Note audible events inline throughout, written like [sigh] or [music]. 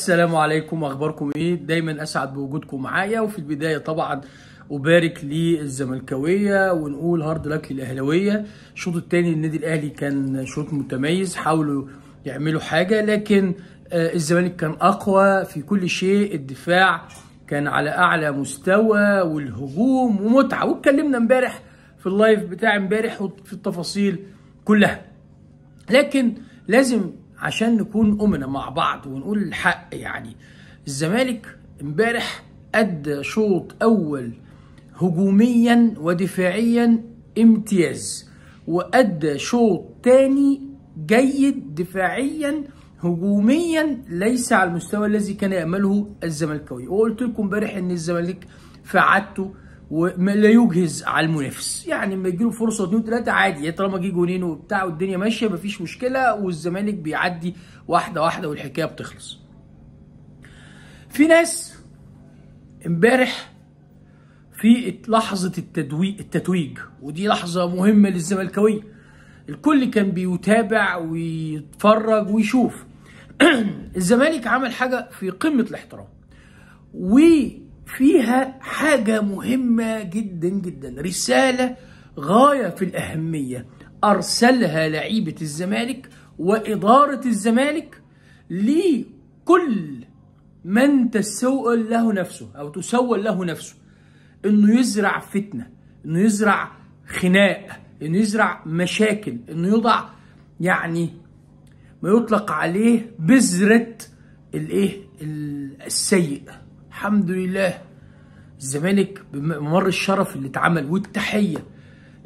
السلام عليكم اخباركم ايه دايما اسعد بوجودكم معايا وفي البدايه طبعا ابارك للزملكاويه ونقول هارد لك للاهلاويه الشوط الثاني للنادي الاهلي كان شوط متميز حاولوا يعملوا حاجه لكن آه الزمالك كان اقوى في كل شيء الدفاع كان على اعلى مستوى والهجوم ومتعه واتكلمنا امبارح في اللايف بتاع امبارح وفي التفاصيل كلها لكن لازم عشان نكون أمنا مع بعض ونقول الحق يعني الزمالك امبارح أدى شوط أول هجوميا ودفاعيا امتياز وأدى شوط تاني جيد دفاعيا هجوميا ليس على المستوى الذي كان يأمله الزملكاوي وقلت لكم امبارح ان الزمالك في عادته ولا يجهز على المنافس يعني لما يجيله فرصه اثنين تلاته عادي طالما جه جونين وبتاع والدنيا ماشيه مفيش مشكله والزمالك بيعدي واحده واحده والحكايه بتخلص في ناس امبارح في لحظه التدويق التتويج ودي لحظه مهمه للزملكاويه الكل كان بيتابع ويتفرج ويشوف [clears throat] الزمالك عمل حاجه في قمه الاحترام و فيها حاجة مهمة جدا جدا رسالة غاية في الأهمية أرسلها لعيبة الزمالك وإدارة الزمالك لكل من تسول له نفسه أو تسول له نفسه إنه يزرع فتنة إنه يزرع خناق إنه يزرع مشاكل إنه يضع يعني ما يطلق عليه بذرة الإيه السيئة الحمد لله الزمالك بممر الشرف اللي اتعمل والتحيه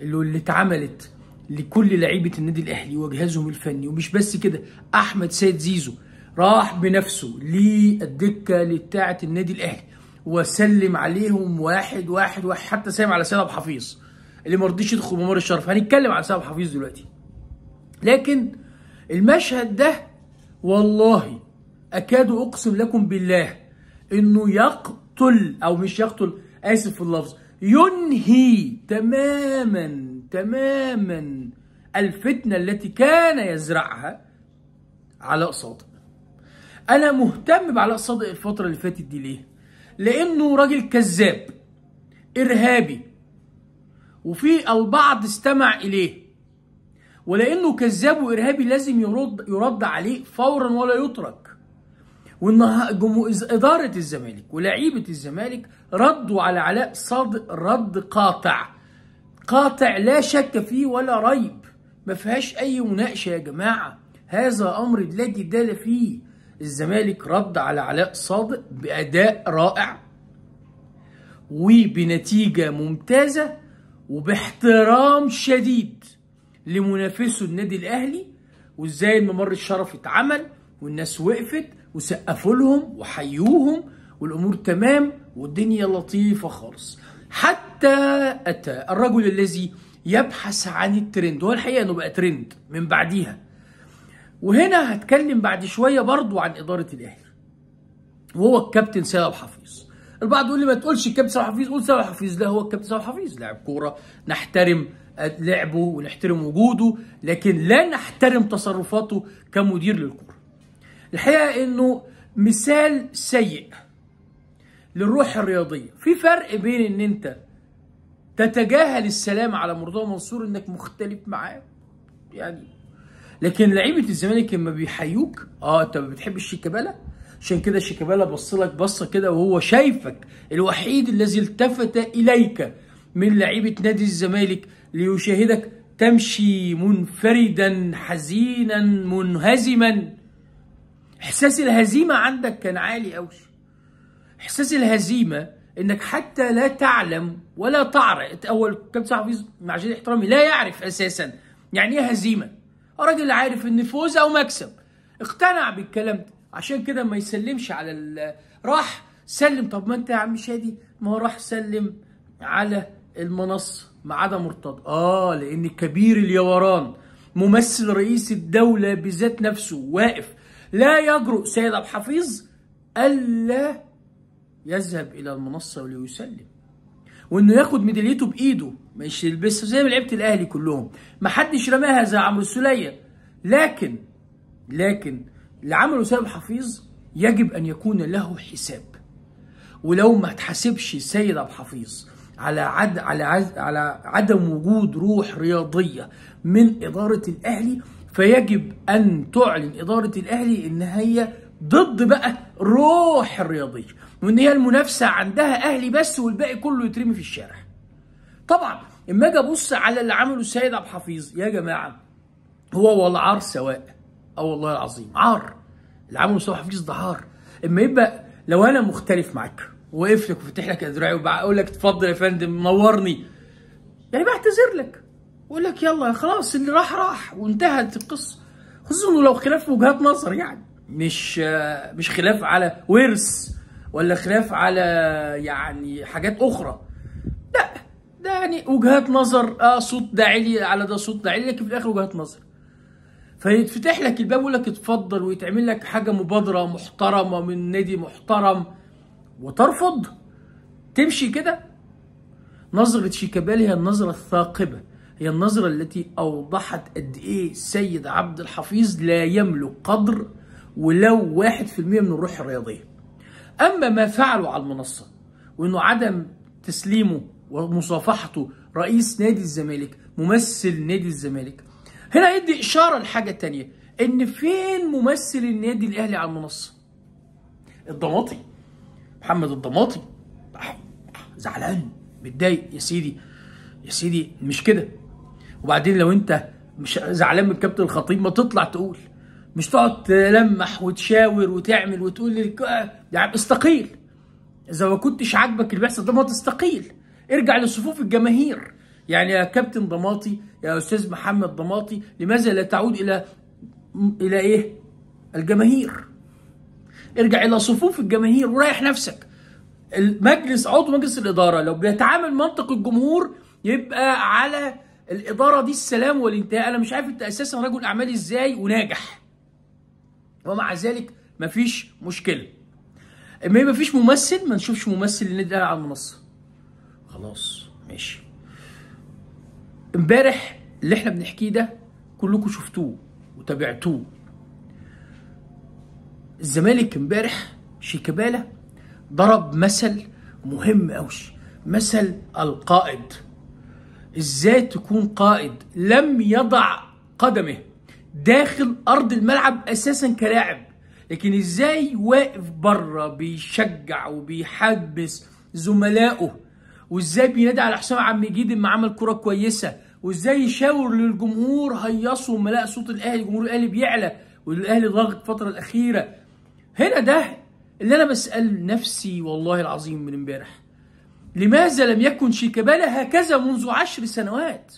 اللي, اتعملت لكل لعيبه النادي الاهلي وجهازهم الفني ومش بس كده احمد سيد زيزو راح بنفسه للدكه بتاعه النادي الاهلي وسلم عليهم واحد واحد واحد حتى سلم على سيد ابو حفيظ اللي ما رضيش يدخل ممر الشرف هنتكلم على سيد ابو حفيظ دلوقتي لكن المشهد ده والله اكاد اقسم لكم بالله انه يقتل او مش يقتل اسف في اللفظ ينهي تماما تماما الفتنه التي كان يزرعها علاء صادق انا مهتم بعلاء صادق الفتره اللي فاتت دي ليه لانه راجل كذاب ارهابي وفي البعض استمع اليه ولانه كذاب وارهابي لازم يرد يرد عليه فورا ولا يترك وان اداره الزمالك ولاعيبه الزمالك ردوا على علاء صادق رد قاطع قاطع لا شك فيه ولا ريب ما فيهاش اي مناقشه يا جماعه هذا امر لا جدال فيه الزمالك رد على علاء صادق باداء رائع وبنتيجه ممتازه وباحترام شديد لمنافسه النادي الاهلي وازاي الممر الشرف اتعمل والناس وقفت وسقفوا لهم وحيوهم والامور تمام والدنيا لطيفه خالص حتى اتى الرجل الذي يبحث عن الترند هو الحقيقه انه بقى ترند من بعديها وهنا هتكلم بعد شويه برضو عن اداره الاهلي وهو الكابتن سيد حفيظ البعض يقول لي ما تقولش الكابتن سيد حفيظ قول سيد حفيظ لا هو الكابتن سيد حفيظ لاعب كوره نحترم لعبه ونحترم وجوده لكن لا نحترم تصرفاته كمدير للكوره الحقيقه انه مثال سيء للروح الرياضيه في فرق بين ان انت تتجاهل السلام على مرتضى منصور انك مختلف معاه يعني لكن لعيبه الزمالك لما بيحيوك اه انت ما بتحبش شيكابالا عشان كده شيكابالا بص لك بصه كده وهو شايفك الوحيد الذي التفت اليك من لعيبه نادي الزمالك ليشاهدك تمشي منفردا حزينا منهزما احساس الهزيمه عندك كان عالي قوي احساس الهزيمه انك حتى لا تعلم ولا تعرف اول كابتن حفيظ مع جميع احترامي لا يعرف اساسا يعني ايه هزيمه راجل عارف ان فوز او مكسب اقتنع بالكلام ده عشان كده ما يسلمش على ال... راح سلم طب ما انت يا عم شادي ما هو راح سلم على المنصه ما عدا مرتضى اه لان كبير اليوران ممثل رئيس الدوله بذات نفسه واقف لا يجرؤ سيد عبد الحفيظ ألا يذهب إلى المنصة ليسلم وإنه ياخد ميداليته بإيده مش يلبسها زي ما لعيبة الأهلي كلهم ما حدش رماها زي عمرو السولية لكن لكن اللي عمله سيد الحفيظ يجب أن يكون له حساب ولو ما تحاسبش سيد عبد الحفيظ على عد على عد على عدم وجود روح رياضيه من اداره الاهلي فيجب ان تعلن اداره الاهلي ان هي ضد بقى روح الرياضيه وان هي المنافسه عندها اهلي بس والباقي كله يترمي في الشارع. طبعا اما اجي ابص على اللي عمله السيد عبد الحفيظ يا جماعه هو والعار سواء اه والله العظيم عار اللي عمله مصطفى حفيظ ده عار اما يبقى لو انا مختلف معاك وقفت لك وفتح لك ادراعي وبقول لك اتفضل يا فندم نورني يعني بعتذر لك يقول لك يلا خلاص اللي راح راح وانتهت القصه خصوصا لو خلاف وجهات نظر يعني مش مش خلاف على ورث ولا خلاف على يعني حاجات اخرى لا ده يعني وجهات نظر اه صوت ده علي على ده صوت ده علي لكن في الاخر وجهات نظر فيتفتح لك الباب ويقول لك اتفضل ويتعمل لك حاجه مبادره محترمه من نادي محترم وترفض تمشي كده نظره شيكابالي هي النظره الثاقبه هي النظرة التي أوضحت قد إيه سيد عبد الحفيظ لا يملك قدر ولو واحد في المية من الروح الرياضية أما ما فعله على المنصة وإنه عدم تسليمه ومصافحته رئيس نادي الزمالك ممثل نادي الزمالك هنا يدي إشارة لحاجة تانية إن فين ممثل النادي الأهلي على المنصة الضماطي محمد الضماطي زعلان متضايق يا سيدي يا سيدي مش كده وبعدين لو انت مش زعلان من الكابتن الخطيب ما تطلع تقول مش تقعد تلمح وتشاور وتعمل وتقول يا يعني استقيل اذا ما كنتش عاجبك اللي بيحصل ده ما تستقيل ارجع لصفوف الجماهير يعني يا كابتن ضماطي يا استاذ محمد ضماطي لماذا لا تعود الى الى ايه الجماهير ارجع الى صفوف الجماهير وريح نفسك المجلس عضو مجلس الاداره لو بيتعامل منطق الجمهور يبقى على الإدارة دي السلام والانتهاء أنا مش عارف أنت أساسا رجل أعمال إزاي وناجح ومع ذلك مفيش مشكلة إما إيه مفيش ممثل ما نشوفش ممثل للنادي الأهلي على المنصة خلاص ماشي امبارح اللي احنا بنحكيه ده كلكم شفتوه وتابعتوه الزمالك امبارح شيكابالا ضرب مثل مهم قوي مثل القائد ازاي تكون قائد لم يضع قدمه داخل ارض الملعب اساسا كلاعب لكن ازاي واقف بره بيشجع وبيحبس زملائه وازاي بينادي على حسام عم يجيد ما عمل كره كويسه وازاي يشاور للجمهور هيصوا ملاء لقى صوت الاهلي جمهور الاهلي بيعلى والاهلي ضاغط الفتره الاخيره هنا ده اللي انا بسال نفسي والله العظيم من امبارح لماذا لم يكن شيكابالا هكذا منذ عشر سنوات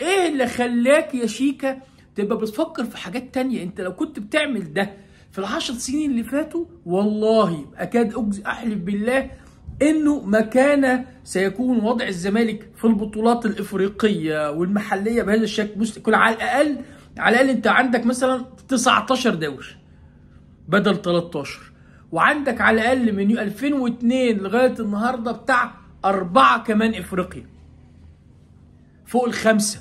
ايه اللي خلاك يا شيكا تبقى بتفكر في حاجات تانية انت لو كنت بتعمل ده في العشر سنين اللي فاتوا والله اكاد اجزي احلف بالله انه ما كان سيكون وضع الزمالك في البطولات الافريقيه والمحليه بهذا الشكل كل على الاقل على الاقل انت عندك مثلا 19 دوري بدل 13 وعندك على الاقل من 2002 لغايه النهارده بتاع اربعه كمان افريقيا فوق الخمسه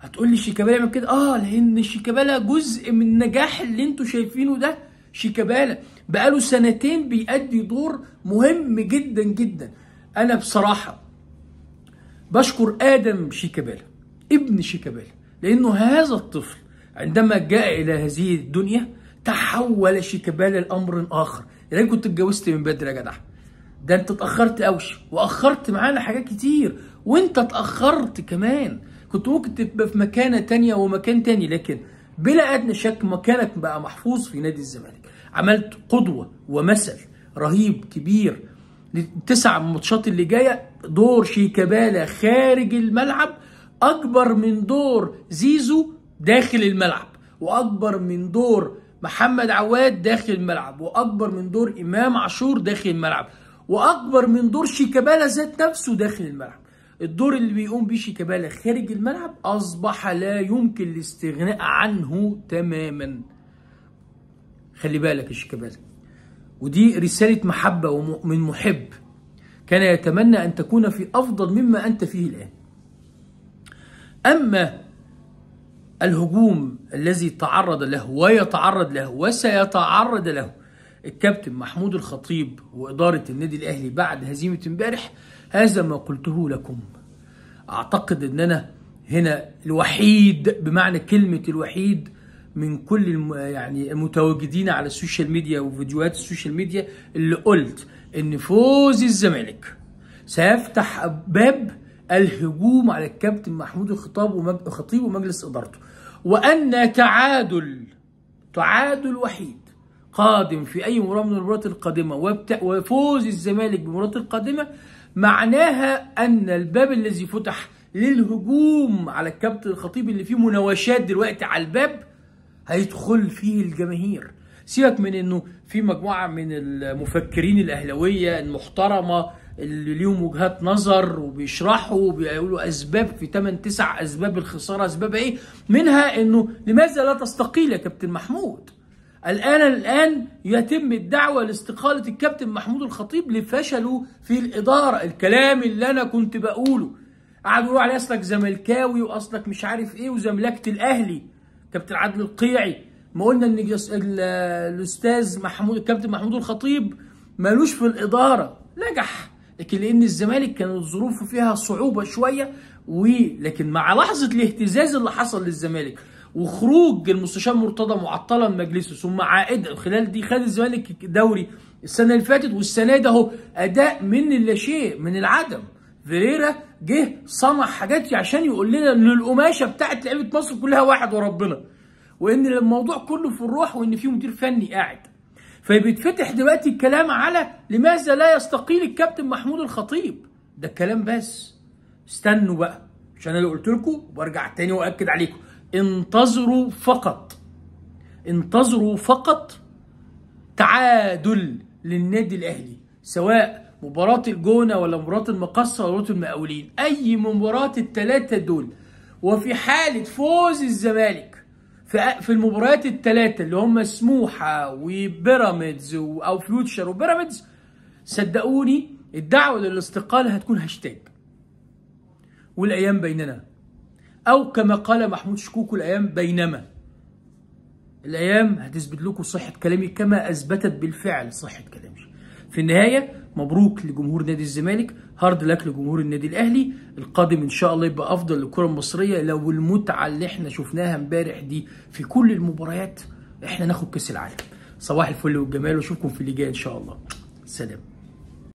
هتقول لي شيكابالا يعمل كده اه لان شيكابالا جزء من النجاح اللي انتوا شايفينه ده شيكابالا بقاله سنتين بيأدي دور مهم جدا جدا انا بصراحه بشكر ادم شيكابالا ابن شيكابالا لانه هذا الطفل عندما جاء الى هذه الدنيا تحول شيكابالا لامر اخر يا يعني ريت كنت اتجوزت من بدري يا جدع ده انت اتاخرت قوي واخرت معانا حاجات كتير وانت اتاخرت كمان كنت ممكن تبقى في مكانه تانية ومكان تاني لكن بلا ادنى شك مكانك بقى محفوظ في نادي الزمالك عملت قدوه ومثل رهيب كبير للتسع ماتشات اللي جايه دور شيكابالا خارج الملعب اكبر من دور زيزو داخل الملعب واكبر من دور محمد عواد داخل الملعب واكبر من دور امام عاشور داخل الملعب واكبر من دور شيكابالا ذات نفسه داخل الملعب الدور اللي بيقوم بيه شيكابالا خارج الملعب اصبح لا يمكن الاستغناء عنه تماما خلي بالك يا شيكابالا ودي رساله محبه من محب كان يتمنى ان تكون في افضل مما انت فيه الان اما الهجوم الذي تعرض له ويتعرض له وسيتعرض له الكابتن محمود الخطيب وإدارة النادي الأهلي بعد هزيمة امبارح هذا ما قلته لكم أعتقد أن أنا هنا الوحيد بمعنى كلمة الوحيد من كل الم... يعني المتواجدين على السوشيال ميديا وفيديوهات السوشيال ميديا اللي قلت ان فوز الزمالك سيفتح باب الهجوم على الكابتن محمود الخطاب ومج... ومجلس إدارته وأن تعادل تعادل وحيد قادم في أي مباراة من المباريات القادمة وفوز الزمالك بالمباريات القادمة معناها أن الباب الذي فتح للهجوم على الكابتن الخطيب اللي فيه مناوشات دلوقتي على الباب هيدخل فيه الجماهير سيبك من انه في مجموعه من المفكرين الاهلاويه المحترمه اللي ليهم وجهات نظر وبيشرحوا وبيقولوا اسباب في 8 9 اسباب الخساره اسباب ايه منها انه لماذا لا تستقيل يا كابتن محمود الان الان يتم الدعوه لاستقاله الكابتن محمود الخطيب لفشله في الاداره الكلام اللي انا كنت بقوله قعدوا يقولوا عليه اصلك زملكاوي واصلك مش عارف ايه وزملكه الاهلي كابتن عادل القيعي ما قلنا ان الاستاذ محمود الكابتن محمود الخطيب مالوش في الاداره نجح لكن لان الزمالك كانت ظروفه فيها صعوبه شويه ولكن مع لحظه الاهتزاز اللي حصل للزمالك وخروج المستشار مرتضى معطلا مجلسه ثم عائد خلال دي خد الزمالك الدوري السنه اللي فاتت والسنه ده اهو اداء من اللاشيء من العدم فيريرا جه صنع حاجات عشان يقول لنا ان القماشه بتاعت لعيبه مصر كلها واحد وربنا وان الموضوع كله في الروح وان في مدير فني قاعد فبيتفتح دلوقتي الكلام على لماذا لا يستقيل الكابتن محمود الخطيب ده الكلام بس استنوا بقى مش انا اللي قلت لكم وبرجع تاني واكد عليكم انتظروا فقط انتظروا فقط تعادل للنادي الاهلي سواء مباراة الجونة ولا مباراة المقصة ولا مباراة المقاولين أي مباراة التلاتة دول وفي حالة فوز الزمالك في المباريات الثلاثه اللي هم سموحه وبيراميدز او فيوتشر وبيراميدز صدقوني الدعوه للاستقاله هتكون هاشتاج والايام بيننا او كما قال محمود شكوكو الايام بينما الايام هتثبت لكم صحه كلامي كما اثبتت بالفعل صحه كلامي في النهايه مبروك لجمهور نادي الزمالك هارد لك لجمهور النادي الاهلي القادم ان شاء الله يبقى افضل للكره المصريه لو المتعه اللي احنا شفناها امبارح دي في كل المباريات احنا ناخد كاس العالم صباح الفل والجمال واشوفكم في اللي جاي ان شاء الله سلام